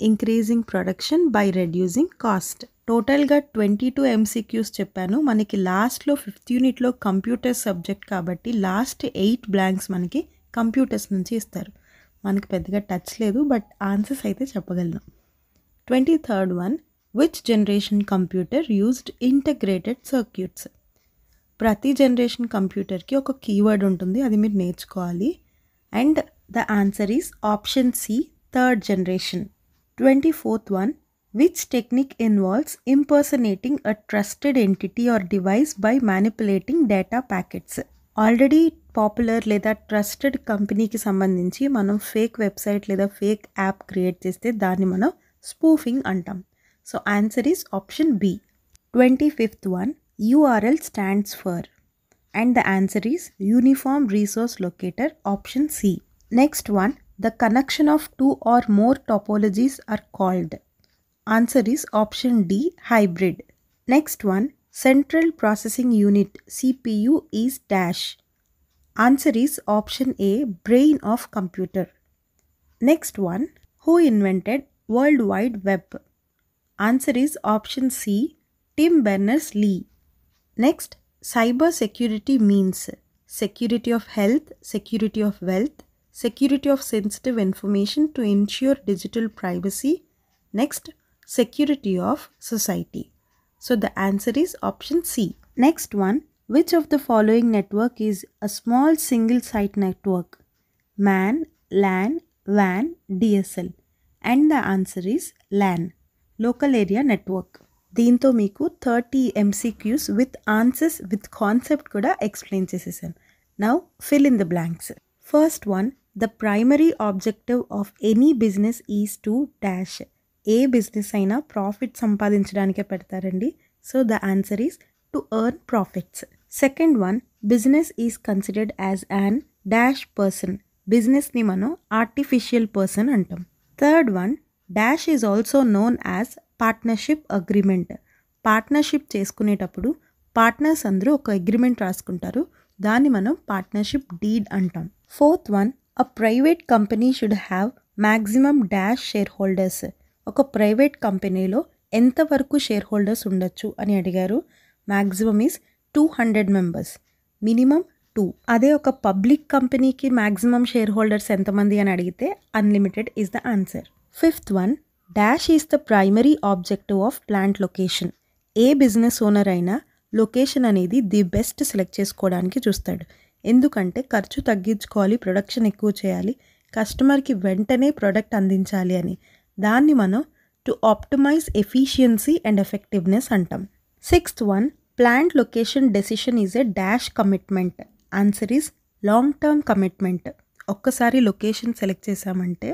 increasing production by reducing cost టోటల్గా ట్వంటీ టూ ఎంసీక్యూస్ చెప్పాను మనకి లాస్ట్లో ఫిఫ్త్ యూనిట్లో కంప్యూటర్స్ సబ్జెక్ట్ కాబట్టి లాస్ట్ ఎయిట్ బ్లాంక్స్ మనకి కంప్యూటర్స్ నుంచి ఇస్తారు మనకి పెద్దగా టచ్ లేదు బట్ ఆన్సర్స్ అయితే చెప్పగలను twenty third one which generation computer used integrated circuits ప్రతి జనరేషన్ కంప్యూటర్కి ఒక కీవర్డ్ ఉంటుంది అది మీరు నేర్చుకోవాలి and the answer is option C third generation 24th one which technique involves impersonating a trusted entity or device by manipulating data packets already popular leda trusted company ki sambandhinchi manam fake website leda fake app create chesthe dani manam spoofing antam so answer is option b 25th one url stands for and the answer is uniform resource locator option c next one the connection of two or more topologies are called. Answer is option D hybrid. Next one Central Processing Unit CPU is dash. Answer is option A brain of computer. Next one Who invented World Wide Web? Answer is option C Tim Berners-Lee. Next cyber security means security of health, security of wealth, security of sensitive information to ensure digital privacy. Next, security of society. So the answer is option C. Next one, which of the following network is a small single site network? MAN, LAN, WAN, DSL. And the answer is LAN, Local Area Network. దీంతో మీకు 30 MCQs with answers with concept kuda explain చేసేసాను Now fill in the blanks. First one. The primary objective of any business is to dash ఏ business అయినా profit సంపాదించడానికే పెడతారండి so the answer is to earn profits second one business is considered as an dash person బిజినెస్ని మనం artificial person అంటాం third one dash is also known as partnership agreement partnership చేసుకునేటప్పుడు partners అందరూ ఒక agreement రాసుకుంటారు దాన్ని మనం పార్ట్నర్షిప్ డీడ్ అంటాం fourth one a private company should have maximum dash share holders ఒక ప్రైవేట్ కంపెనీలో ఎంతవరకు షేర్ హోల్డర్స్ ఉండొచ్చు అని అడిగారు maximum is two hundred members minimum two అదే ఒక పబ్లిక్ కంపెనీకి మ్యాక్సిమం షేర్ హోల్డర్స్ ఎంతమంది అని అడిగితే unlimited is the answer fifth one dash is the primary objective of plant location ఏ బిజినెస్ ఓనర్ అయినా లొకేషన్ అనేది ది బెస్ట్ సెలెక్ట్ చేసుకోవడానికి చూస్తాడు ఎందుకంటే ఖర్చు తగ్గించుకోవాలి ప్రొడక్షన్ ఎక్కువ చేయాలి కస్టమర్కి వెంటనే ప్రోడక్ట్ అందించాలి అని దాన్ని మనం to optimize efficiency and effectiveness అంటాం sixth one plant location decision is a dash commitment answer is long term commitment ఒక్కసారి లొకేషన్ సెలెక్ట్ చేసామంటే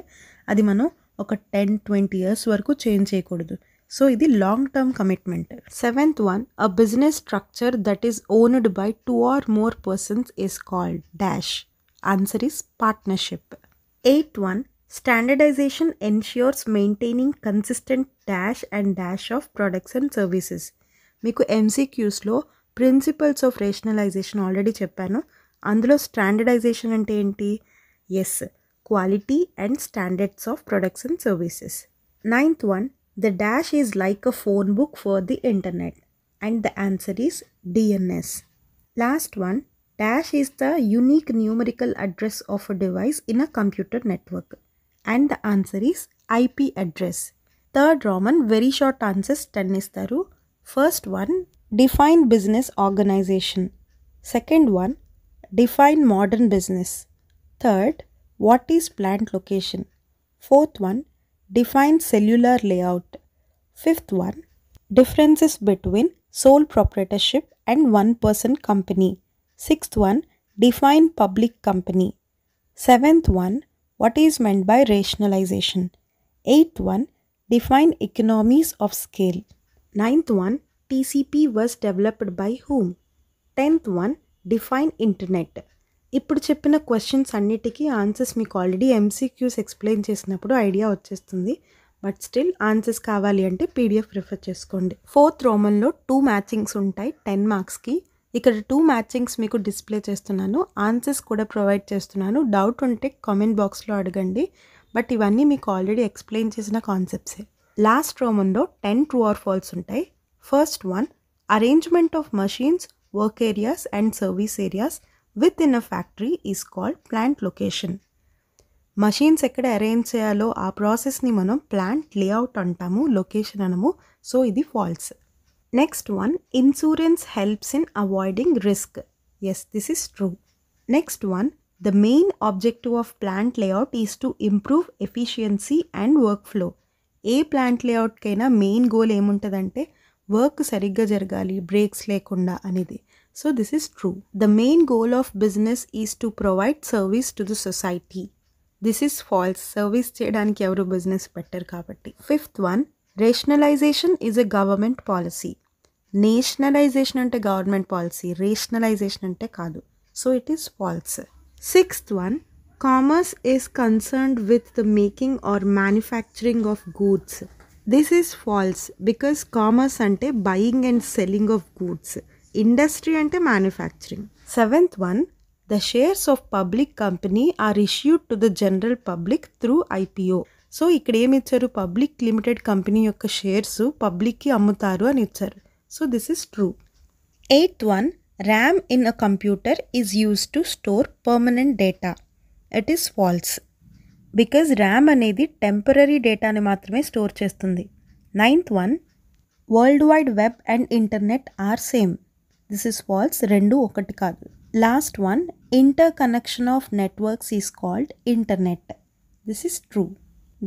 అది మనం ఒక టెన్ ట్వంటీ ఇయర్స్ వరకు చేంజ్ చేయకూడదు సో ఇది long term commitment seventh one a business structure that is owned by two or more persons is called dash answer is partnership eight one standardization ensures maintaining consistent dash and dash of products and services మీకు ఎంసీక్యూస్లో principles of rationalization already చెప్పాను అందులో standardization అంటే ఏంటి yes quality and standards of products and services ninth one The dash is like a phone book for the internet and the answer is DNS. Last one, dash is the unique numerical address of a device in a computer network and the answer is IP address. Third Roman very short answers 10 First one, define business organization. Second one, define modern business. Third, what is plant location? Fourth one, Define cellular layout. Fifth one, differences between sole proprietorship and one person company. Sixth one, define public company. Seventh one, what is meant by rationalization. Eighth one, define economies of scale. Ninth one, TCP was developed by whom? Tenth one, define internet. ఇప్పుడు చెప్పిన questions అన్నిటికీ answers మీకు already MCQs explain చేసినప్పుడు idea వచ్చేస్తుంది but still answers కావాలి అంటే PDF refer చేసుకోండి fourth రోమన్లో టూ మ్యాచింగ్స్ ఉంటాయి టెన్ మార్క్స్కి ఇక్కడ టూ మ్యాచింగ్స్ మీకు డిస్ప్లే చేస్తున్నాను ఆన్సర్స్ కూడా ప్రొవైడ్ చేస్తున్నాను డౌట్ ఉంటే కామెంట్ బాక్స్లో అడగండి బట్ ఇవన్నీ మీకు ఆల్రెడీ ఎక్స్ప్లెయిన్ చేసిన కాన్సెప్ట్సే లాస్ట్ రోమన్లో టెన్ ట్రూ ఆర్ ఫాల్స్ ఉంటాయి first one arrangement of machines work areas and service areas with in a factory is called plant location machines ఎక్కడ అరేంజ్ చేయాలో ఆ ప్రాసెస్ని మనం ప్లాంట్ లేఅవుట్ అంటాము లొకేషన్ అనము సో ఇది false next one insurance helps in avoiding risk yes this is true next one the main objective of plant layout is to improve efficiency and work flow ఏ plant లేఅవుట్కైనా main goal ఏముంటుందంటే work సరిగ్గా జరగాలి breaks లేకుండా అనేది So this is true. The main goal of business is to provide service to the society. This is false. Service చేయడానికి ఎవరు business పెట్టారు కాబట్టి. Fifth one, rationalization is a government policy. Nationalization అంటే government policy, rationalization అంటే కాదు. So it is false. Sixth one, commerce is concerned with the making or manufacturing of goods. This is false because commerce అంటే buying and selling of goods. Industry అంటే manufacturing seventh one the shares of public company are issued to the general public through IPO so ఇక్కడ ఏమి ఇచ్చారు public limited company యొక్క shares పబ్లిక్కి అమ్ముతారు అని ఇచ్చారు so this is true eighth one RAM in a computer is use to store permanent data it is false because RAM అనేది temporary డేటాని మాత్రమే స్టోర్ చేస్తుంది ninth one world wide web and internet are same this is false రెండు ఒకటి కాదు last one inter connection of networks is called internet this is true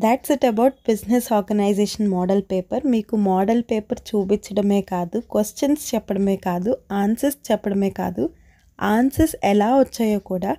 that's it about business organization model paper మీకు model paper చూపించడమే కాదు questions చెప్పడమే కాదు answers చెప్పడమే కాదు ఆన్సర్స్ ఎలా వచ్చాయో కూడా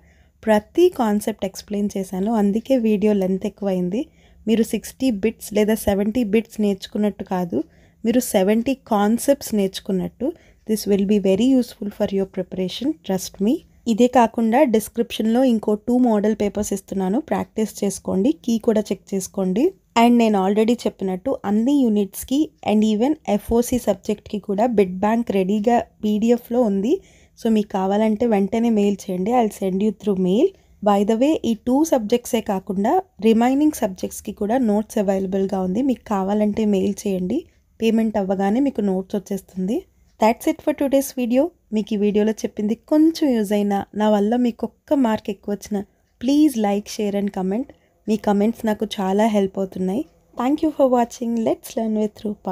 ప్రతి కాన్సెప్ట్ ఎక్స్ప్లెయిన్ చేశాను అందుకే వీడియో లెంత్ ఎక్కువైంది మీరు సిక్స్టీ బిట్స్ లేదా సెవెంటీ బిట్స్ నేర్చుకున్నట్టు కాదు మీరు సెవెంటీ కాన్సెప్ట్స్ నేర్చుకున్నట్టు this will be very useful for your preparation trust me ఇదే కాకుండా డిస్క్రిప్షన్లో ఇంకో టూ మోడల్ పేపర్స్ ఇస్తున్నాను ప్రాక్టీస్ చేసుకోండి కీ కూడా చెక్ చేసుకోండి అండ్ నేను ఆల్రెడీ చెప్పినట్టు అన్ని యూనిట్స్కి అండ్ ఈవెన్ ఎఫ్ఓసి సబ్జెక్ట్కి కూడా బిడ్ బ్యాంక్ రెడీగా పీడిఎఫ్లో ఉంది సో మీకు కావాలంటే వెంటనే మెయిల్ చేయండి I send you through mail by the way ఈ టూ సబ్జెక్ట్సే కాకుండా రిమైనింగ్ సబ్జెక్ట్స్కి కూడా నోట్స్ అవైలబుల్గా ఉంది మీకు కావాలంటే మెయిల్ చేయండి పేమెంట్ అవ్వగానే మీకు నోట్స్ వచ్చేస్తుంది that's it for today's video మీకు ఈ వీడియోలో చెప్పింది కొంచెం యూజ్ అయినా నా వల్ల మీకు ఒక్క మార్క్ ఎక్కువ వచ్చిన please like share and comment మీ కమెంట్స్ నాకు చాలా హెల్ప్ అవుతున్నాయి thank you for watching let's learn with Roopa